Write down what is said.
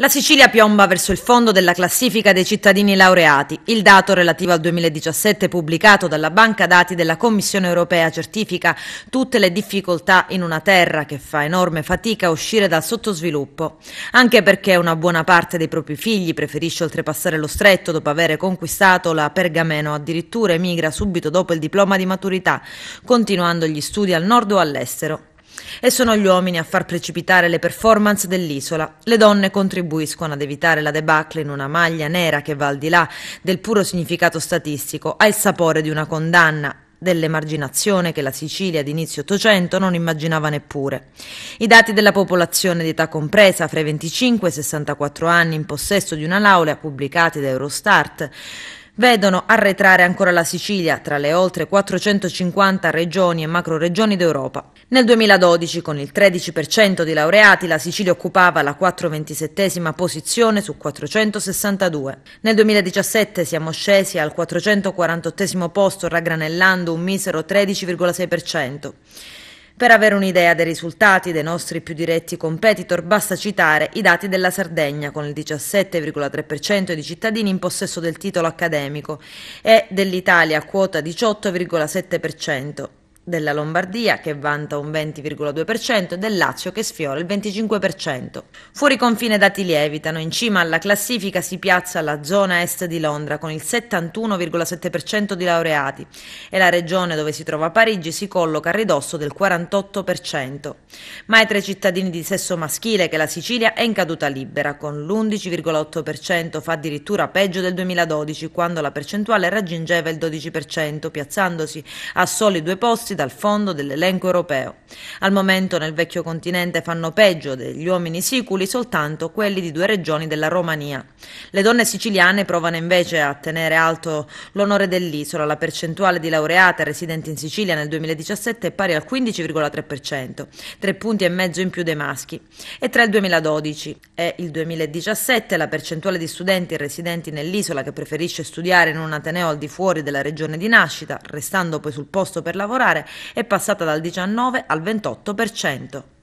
La Sicilia piomba verso il fondo della classifica dei cittadini laureati. Il dato relativo al 2017 pubblicato dalla banca dati della Commissione europea certifica tutte le difficoltà in una terra che fa enorme fatica a uscire dal sottosviluppo, anche perché una buona parte dei propri figli preferisce oltrepassare lo stretto dopo aver conquistato la pergameno, addirittura emigra subito dopo il diploma di maturità, continuando gli studi al nord o all'estero. E sono gli uomini a far precipitare le performance dell'isola. Le donne contribuiscono ad evitare la debacle in una maglia nera che va al di là del puro significato statistico, ha il sapore di una condanna dell'emarginazione che la Sicilia d'inizio Ottocento non immaginava neppure. I dati della popolazione di età compresa fra i 25 e i 64 anni in possesso di una laurea pubblicati da Eurostart vedono arretrare ancora la Sicilia tra le oltre 450 regioni e macroregioni d'Europa. Nel 2012, con il 13% di laureati, la Sicilia occupava la 427 posizione su 462. Nel 2017 siamo scesi al 448 posto, raggranellando un misero 13,6%. Per avere un'idea dei risultati dei nostri più diretti competitor basta citare i dati della Sardegna con il 17,3% di cittadini in possesso del titolo accademico e dell'Italia a quota 18,7% della Lombardia che vanta un 20,2% e del Lazio che sfiora il 25%. Fuori confine dati lievitano, in cima alla classifica si piazza la zona est di Londra con il 71,7% di laureati e la regione dove si trova Parigi si colloca a ridosso del 48%. Ma è tra i cittadini di sesso maschile che la Sicilia è in caduta libera con l'11,8%, fa addirittura peggio del 2012 quando la percentuale raggiungeva il 12%, piazzandosi a soli due posti dal fondo dell'elenco europeo. Al momento nel vecchio continente fanno peggio degli uomini siculi soltanto quelli di due regioni della Romania. Le donne siciliane provano invece a tenere alto l'onore dell'isola. La percentuale di laureate residenti in Sicilia nel 2017 è pari al 15,3%, tre punti e mezzo in più dei maschi. E tra il 2012 e il 2017 la percentuale di studenti residenti nell'isola che preferisce studiare in un ateneo al di fuori della regione di nascita, restando poi sul posto per lavorare, è passata dal 19 al 28%.